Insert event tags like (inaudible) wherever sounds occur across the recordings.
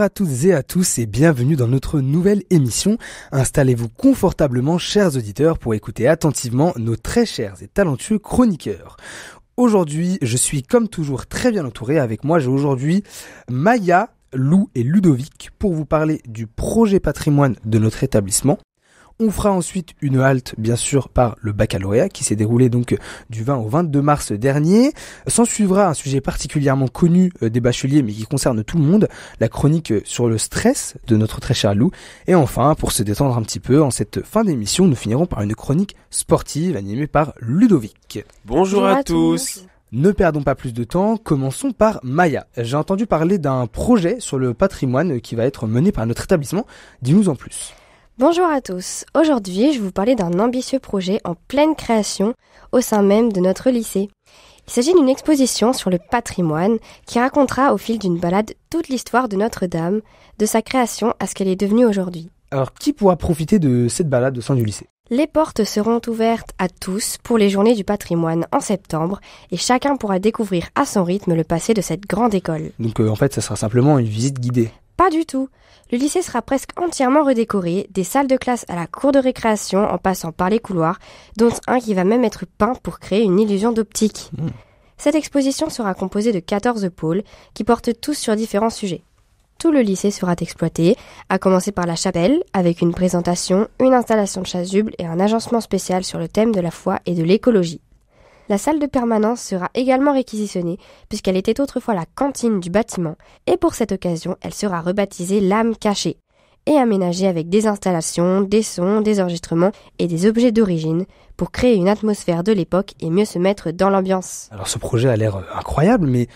Bonjour à toutes et à tous et bienvenue dans notre nouvelle émission. Installez-vous confortablement, chers auditeurs, pour écouter attentivement nos très chers et talentueux chroniqueurs. Aujourd'hui, je suis comme toujours très bien entouré. Avec moi, j'ai aujourd'hui Maya, Lou et Ludovic pour vous parler du projet patrimoine de notre établissement. On fera ensuite une halte, bien sûr, par le baccalauréat qui s'est déroulé donc euh, du 20 au 22 mars dernier. S'en suivra un sujet particulièrement connu euh, des bacheliers mais qui concerne tout le monde, la chronique euh, sur le stress de notre très cher Lou. Et enfin, pour se détendre un petit peu, en cette fin d'émission, nous finirons par une chronique sportive animée par Ludovic. Bonjour, à, tous. tous. Ne perdons pas plus de temps, commençons par Maya. J'ai entendu parler d'un projet sur le patrimoine qui va être mené par notre établissement. Dis-nous en plus. Bonjour à tous. Aujourd'hui, je vais vous parler d'un ambitieux projet en pleine création au sein même de notre lycée. Il s'agit d'une exposition sur le patrimoine qui racontera au fil d'une balade toute l'histoire de Notre-Dame, de sa création à ce qu'elle est devenue aujourd'hui. Alors, qui pourra profiter de cette balade au sein du lycée Les portes seront ouvertes à tous pour les journées du patrimoine en septembre et chacun pourra découvrir à son rythme le passé de cette grande école. Donc, euh, en fait, ça sera simplement une visite guidée. Pas du tout. Le lycée sera presque entièrement redécoré, des salles de classe à la cour de récréation en passant par les couloirs, dont un qui va même être peint pour créer une illusion d'optique. Hmm. Cette exposition sera composée de 14 pôles qui portent tous sur différents sujets. Tout le lycée sera exploité, à commencer par la chapelle, avec une présentation, une installation de chasubles et un agencement spécial sur le thème de la foi et de l'écologie. La salle de permanence sera également réquisitionnée puisqu'elle était autrefois la cantine du bâtiment et pour cette occasion, elle sera rebaptisée l'âme cachée et aménagée avec des installations, des sons, des enregistrements et des objets d'origine pour créer une atmosphère de l'époque et mieux se mettre dans l'ambiance. Alors ce projet a l'air euh, incroyable, mais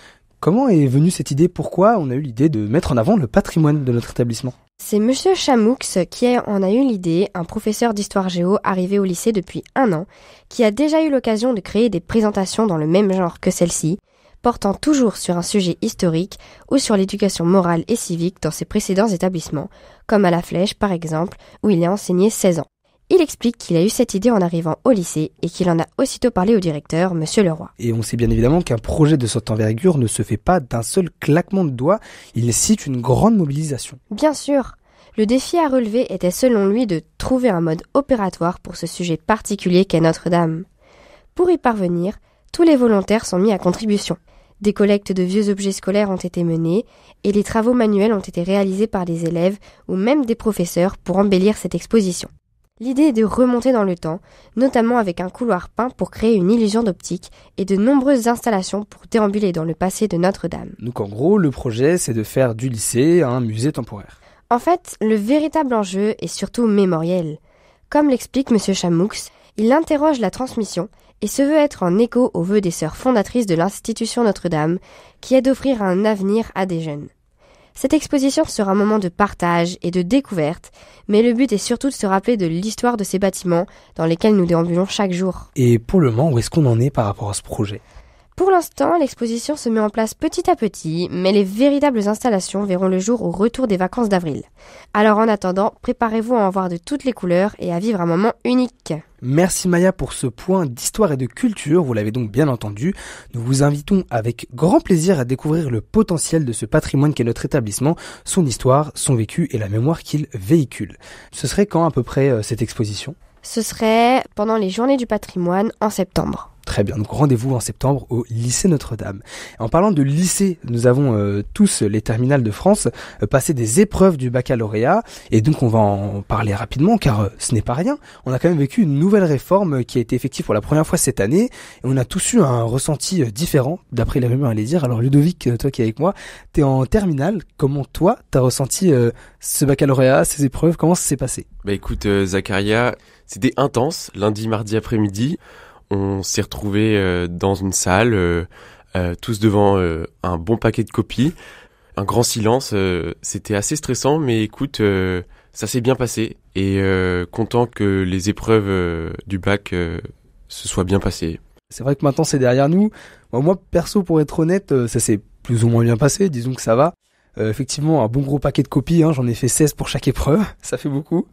Comment est venue cette idée Pourquoi on a eu l'idée de mettre en avant le patrimoine de notre établissement c'est Monsieur Chamoux qui en a eu l'idée, un professeur d'histoire géo arrivé au lycée depuis un an, qui a déjà eu l'occasion de créer des présentations dans le même genre que celle-ci, portant toujours sur un sujet historique ou sur l'éducation morale et civique dans ses précédents établissements, comme à La Flèche par exemple, où il a enseigné 16 ans. Il explique qu'il a eu cette idée en arrivant au lycée et qu'il en a aussitôt parlé au directeur, Monsieur Leroy. Et on sait bien évidemment qu'un projet de cette envergure ne se fait pas d'un seul claquement de doigts, il cite une grande mobilisation. Bien sûr, le défi à relever était selon lui de trouver un mode opératoire pour ce sujet particulier qu'est Notre-Dame. Pour y parvenir, tous les volontaires sont mis à contribution. Des collectes de vieux objets scolaires ont été menées et les travaux manuels ont été réalisés par des élèves ou même des professeurs pour embellir cette exposition. L'idée est de remonter dans le temps, notamment avec un couloir peint pour créer une illusion d'optique et de nombreuses installations pour déambuler dans le passé de Notre-Dame. Donc en gros, le projet, c'est de faire du lycée un musée temporaire. En fait, le véritable enjeu est surtout mémoriel. Comme l'explique M. Chamoux, il interroge la transmission et se veut être en écho aux vœu des sœurs fondatrices de l'institution Notre-Dame, qui est d'offrir un avenir à des jeunes. Cette exposition sera un moment de partage et de découverte, mais le but est surtout de se rappeler de l'histoire de ces bâtiments dans lesquels nous déambulons chaque jour. Et pour le moment, où est-ce qu'on en est par rapport à ce projet pour l'instant, l'exposition se met en place petit à petit, mais les véritables installations verront le jour au retour des vacances d'avril. Alors en attendant, préparez-vous à en voir de toutes les couleurs et à vivre un moment unique. Merci Maya pour ce point d'histoire et de culture, vous l'avez donc bien entendu. Nous vous invitons avec grand plaisir à découvrir le potentiel de ce patrimoine qu'est notre établissement, son histoire, son vécu et la mémoire qu'il véhicule. Ce serait quand à peu près euh, cette exposition Ce serait pendant les journées du patrimoine en septembre. Très bien, donc rendez-vous en septembre au lycée Notre-Dame. En parlant de lycée, nous avons euh, tous les terminales de France euh, passé des épreuves du baccalauréat, et donc on va en parler rapidement car euh, ce n'est pas rien. On a quand même vécu une nouvelle réforme euh, qui a été effective pour la première fois cette année, et on a tous eu un ressenti différent, d'après les rumeurs à les dire. Alors Ludovic, toi qui es avec moi, tu es en terminale, comment toi tu as ressenti ce baccalauréat, ces épreuves, comment ça s'est passé Bah écoute Zacharia, c'était intense, lundi, mardi après-midi on s'est retrouvé euh, dans une salle, euh, euh, tous devant un bon paquet de copies. Un grand silence, c'était assez stressant, mais écoute, ça s'est bien passé et content que les épreuves du bac se soient bien passées. C'est vrai que maintenant c'est derrière nous. Moi, perso, pour être honnête, ça s'est plus ou moins bien passé, disons que ça va. effectivement, un bon gros paquet de copies, hein, j'en ai fait 16 pour chaque épreuve, (laughs) ça fait beaucoup.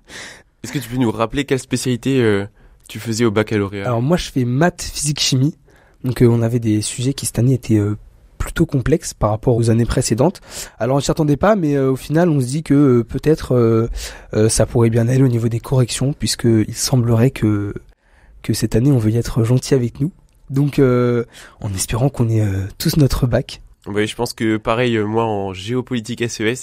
Est-ce que tu peux nous rappeler quelle spécialité tu faisais au baccalauréat Alors moi, je fais maths, physique, chimie. Donc euh, on avait des sujets qui cette année étaient euh, plutôt complexes par rapport aux années précédentes. Alors on ne s'y attendait pas, mais euh, au final on se dit que peut-être ça pourrait bien aller au niveau des corrections, puisque il semblerait que que cette année on veuille être gentil avec nous. Donc en espérant qu'on ait tous notre bac. Oui, je pense que pareil, moi en géopolitique SES, e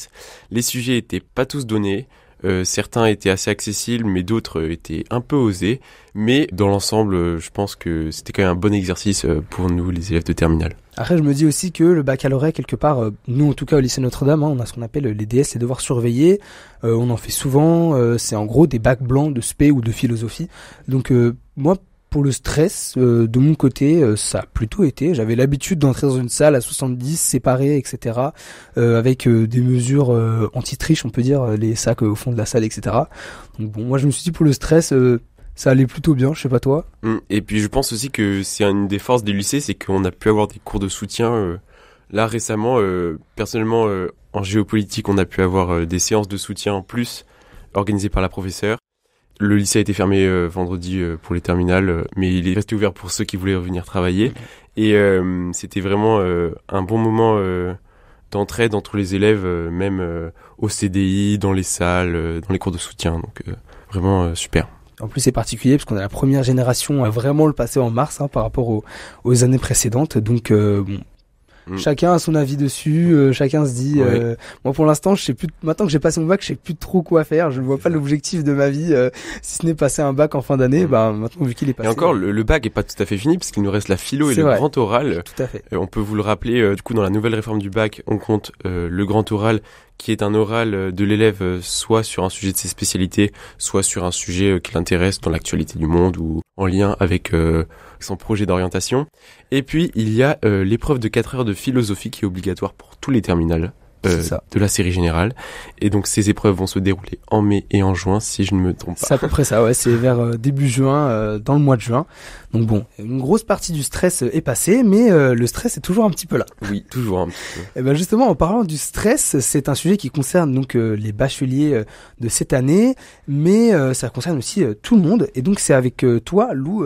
les sujets étaient pas tous donnés. Euh, certains étaient assez accessibles, mais d'autres euh, étaient un peu osés. Mais dans l'ensemble, euh, je pense que c'était quand même un bon exercice pour nous, les élèves de terminale. Après, je me dis aussi que le baccalauréat, quelque part, nous, en tout cas au lycée Notre-Dame, hein, on a ce qu'on appelle les DS, les devoirs surveillés. on en fait souvent. c'est en gros des bacs blancs de spé ou de philosophie. Donc, moi, pour le stress, euh, de mon côté, euh, ça a plutôt été. J'avais l'habitude d'entrer dans une salle à 70, séparée, etc., euh, avec des mesures anti-triche, on peut dire, les sacs au fond de la salle, etc. Donc bon, moi je me suis dit pour le stress, ça allait plutôt bien, je sais pas toi. Mmh. Et puis je pense aussi que c'est une des forces des lycées, c'est qu'on a pu avoir des cours de soutien. là récemment, personnellement, en géopolitique, on a pu avoir des séances de soutien en plus organisées par la professeure. Le lycée a été fermé euh, vendredi euh, pour les terminales, euh, mais il est resté ouvert pour ceux qui voulaient revenir travailler. Et c'était vraiment un bon moment d'entraide entre les élèves, même au CDI, dans les salles, dans les cours de soutien. Donc vraiment super. En plus, c'est particulier parce qu'on a la première génération à vraiment le passer en mars hein, par rapport aux, années précédentes. Donc, Mm. Chacun a son avis dessus, euh, chacun se dit. Euh, moi, pour l'instant, je sais plus. Maintenant que j'ai passé mon bac, je sais plus trop quoi faire. Je ne vois pas l'objectif de ma vie, euh, si ce n'est passer un bac en fin d'année. Mm. Bah, maintenant vu qu'il est passé. Et encore, le, bac est pas tout à fait fini puisqu'il nous reste la philo et le grand oral. Tout à fait. on peut vous le rappeler. du coup, dans la nouvelle réforme du bac, on compte le grand oral qui est un oral euh, de l'élève euh, soit sur un sujet de ses spécialités, soit sur un sujet euh, qui l'intéresse dans l'actualité du monde ou en lien avec son projet d'orientation. Et puis il y a l'épreuve de 4 heures de philosophie qui est obligatoire pour tous les terminales. Euh, de la série générale. Et donc ces épreuves vont se dérouler en mai et en juin, si je ne me trompe pas. C'est à peu près ça, ouais, c'est (laughs) vers euh, début juin, euh, dans le mois de juin. Donc bon, une grosse partie du stress est passée, mais le stress est toujours un petit peu là. Oui, toujours un petit peu. Et eh ben justement, en parlant du stress, c'est un sujet qui concerne donc les bacheliers de cette année, mais ça concerne aussi tout le monde. Et donc c'est avec toi, Lou,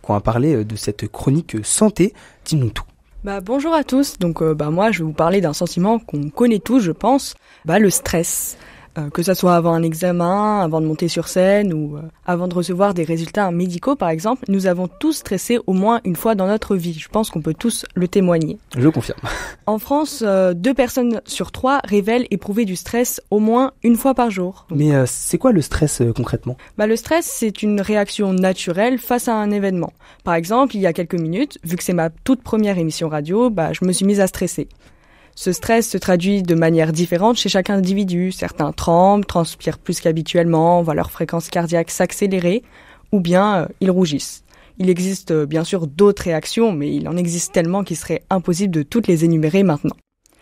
qu'on a parlé de cette chronique santé. Dis-nous tout. Bah, bonjour à tous. Donc, euh, bah, moi, je vais vous parler d'un sentiment qu'on connaît tous, je pense. Bah, le stress. Euh, que ça soit avant un examen, avant de monter sur scène ou euh, avant de recevoir des résultats médicaux par exemple, nous avons tous stressé au moins une fois dans notre vie. Je pense qu'on peut tous le témoigner. Je confirme. (laughs) En France, euh, deux personnes sur trois révèlent éprouver du stress au moins une fois par jour. Mais c'est quoi le stress concrètement bah, Le stress, c'est une réaction naturelle face à un événement. Par exemple, il y a quelques minutes, vu que c'est ma toute première émission radio, bah, je me suis mise à stresser. Ce stress se traduit de manière différente chez chaque individu. Certains tremblent, transpirent plus qu'habituellement, voient leur fréquence cardiaque s'accélérer, ou bien euh, ils rougissent. Il existe euh, bien sûr d'autres réactions, mais il en existe tellement qu'il serait impossible de toutes les énumérer maintenant.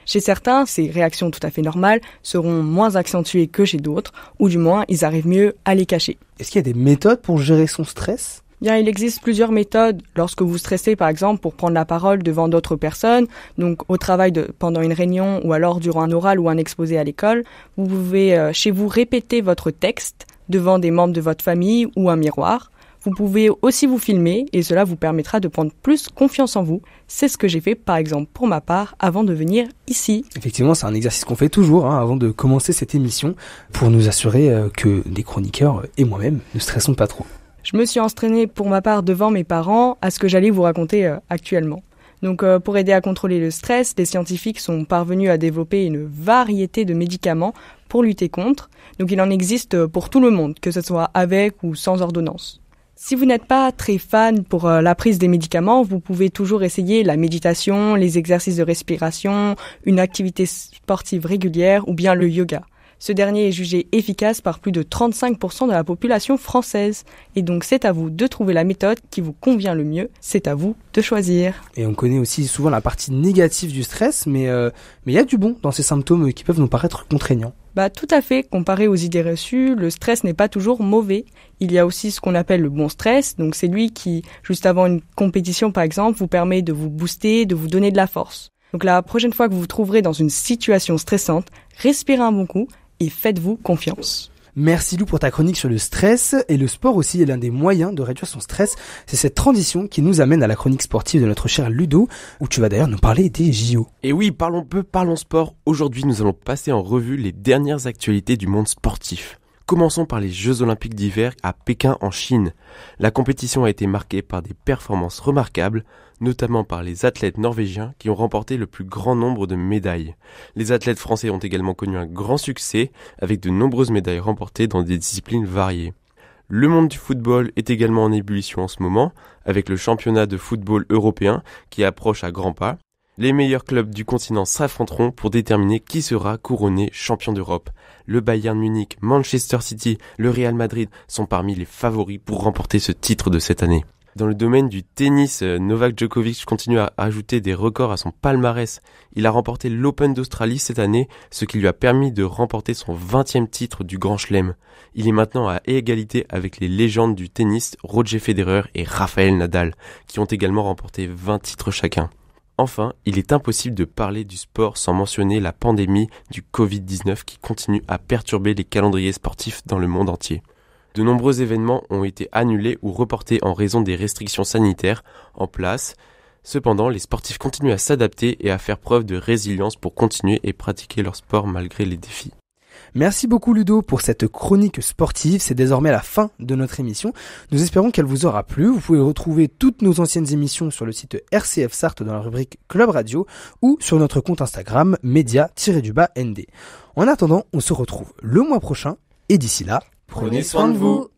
Chez certains, ces réactions tout à fait normales seront moins accentuées que chez d'autres, ou du moins ils arrivent mieux à les cacher. Est-ce qu'il y a des méthodes pour gérer son stress il existe plusieurs méthodes lorsque vous stressez, par exemple, pour prendre la parole devant d'autres personnes, donc au travail de, pendant une réunion ou alors durant un oral ou un exposé à l'école. Vous pouvez euh, chez vous répéter votre texte devant des membres de votre famille ou un miroir. Vous pouvez aussi vous filmer et cela vous permettra de prendre plus confiance en vous. C'est ce que j'ai fait par exemple pour ma part avant de venir ici. Effectivement, c'est un exercice qu'on fait toujours hein, avant de commencer cette émission pour nous assurer euh, que des chroniqueurs et moi-même ne stressons pas trop. Je me suis entraînée pour ma part devant mes parents à ce que j'allais vous raconter euh, actuellement. Donc euh, pour aider à contrôler le stress, les scientifiques sont parvenus à développer une variété de médicaments pour lutter contre. Donc il en existe euh, pour tout le monde, que ce soit avec ou sans ordonnance. Si vous n'êtes pas très fan pour la prise des médicaments, vous pouvez toujours essayer la méditation, les exercices de respiration, une activité sportive régulière ou bien le yoga. Ce dernier est jugé efficace par plus de 35% de la population française. Et donc c'est à vous de trouver la méthode qui vous convient le mieux, c'est à vous de choisir. Et on connaît aussi souvent la partie négative du stress, mais euh, mais il y a du bon dans ces symptômes qui peuvent nous paraître contraignants. Bah tout à fait, comparé aux idées reçues, le stress n'est pas toujours mauvais. Il y a aussi ce qu'on appelle le bon stress, donc c'est lui qui, juste avant une compétition par exemple, vous permet de vous booster, de vous donner de la force. Donc la prochaine fois que vous vous trouverez dans une situation stressante, respirez un bon coup, et faites-vous confiance. Merci Lou pour ta chronique sur le stress et le sport aussi est l'un des moyens de réduire son stress. C'est cette transition qui nous amène à la chronique sportive de notre cher Ludo où tu vas d'ailleurs nous parler des JO. Et oui, parlons peu, parlons sport. Aujourd'hui, nous allons passer en revue les dernières actualités du monde sportif. Commençons par les Jeux olympiques d'hiver à Pékin en Chine. La compétition a été marquée par des performances remarquables, notamment par les athlètes norvégiens qui ont remporté le plus grand nombre de médailles. Les athlètes français ont également connu un grand succès avec de nombreuses médailles remportées dans des disciplines variées. Le monde du football est également en ébullition en ce moment, avec le championnat de football européen qui approche à grands pas, les meilleurs clubs du continent s'affronteront pour déterminer qui sera couronné champion d'Europe. Le Bayern Munich, Manchester City, le Real Madrid sont parmi les favoris pour remporter ce titre de cette année. Dans le domaine du tennis, euh, Novak Djokovic continue à ajouter des records à son palmarès. Il a remporté l'Open d'Australie cette année, ce qui lui a permis de remporter son 20e titre du Grand Chelem. Il est maintenant à égalité avec les légendes du tennis Roger Federer et Rafael Nadal, qui ont également remporté 20 titres chacun. Enfin, il est impossible de parler du sport sans mentionner la pandémie du Covid-19 qui continue à perturber les calendriers sportifs dans le monde entier. De nombreux événements ont été annulés ou reportés en raison des restrictions sanitaires en place. Cependant, les sportifs continuent à s'adapter et à faire preuve de résilience pour continuer et pratiquer leur sport malgré les défis. Merci beaucoup Ludo pour cette chronique sportive. C'est désormais la fin de notre émission. Nous espérons qu'elle vous aura plu. Vous pouvez retrouver toutes nos anciennes émissions sur le site RCF SART dans la rubrique Club Radio ou sur notre compte Instagram média-nd. En attendant, on se retrouve le mois prochain et d'ici là, prenez soin de vous.